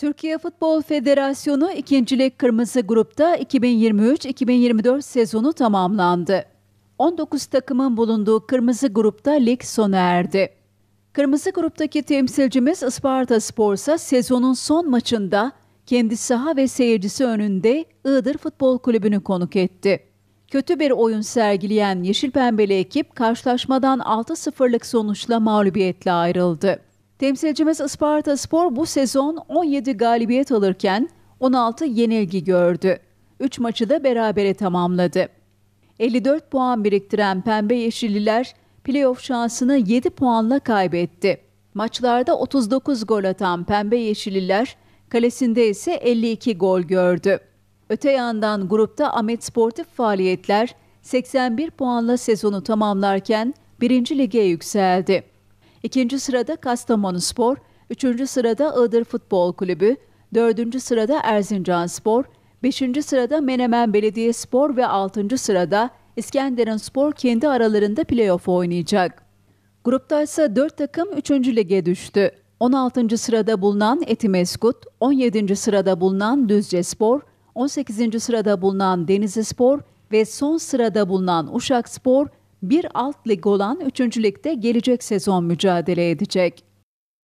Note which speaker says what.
Speaker 1: Türkiye Futbol Federasyonu ikincilik kırmızı grupta 2023-2024 sezonu tamamlandı. 19 takımın bulunduğu kırmızı grupta lig sona erdi. Kırmızı gruptaki temsilcimiz Isparta Sporsa sezonun son maçında kendi saha ve seyircisi önünde Iğdır Futbol Kulübü'nü konuk etti. Kötü bir oyun sergileyen Yeşil Pembeli ekip karşılaşmadan 6-0'lık sonuçla mağlubiyetle ayrıldı. Temsilcimiz Isparta Spor bu sezon 17 galibiyet alırken 16 yenilgi gördü. 3 maçı da berabere tamamladı. 54 puan biriktiren Pembe Yeşilliler playoff şansını 7 puanla kaybetti. Maçlarda 39 gol atan Pembe Yeşilliler kalesinde ise 52 gol gördü. Öte yandan grupta Ahmet Sportif Faaliyetler 81 puanla sezonu tamamlarken 1. lige yükseldi. İkinci sırada Kastamonu Spor, üçüncü sırada Iğdır Futbol Kulübü, dördüncü sırada Erzincan Spor, beşinci sırada Menemen Belediye Spor ve altıncı sırada İskenderun Spor kendi aralarında playoff oynayacak. Grupta ise 4 takım 3. lige düştü. 16. sırada bulunan Etimeskut, 17. sırada bulunan Düzce Spor, 18. sırada bulunan Denizli Spor ve son sırada bulunan Uşak Spor bir alt lig olan 3. ligde gelecek sezon mücadele edecek.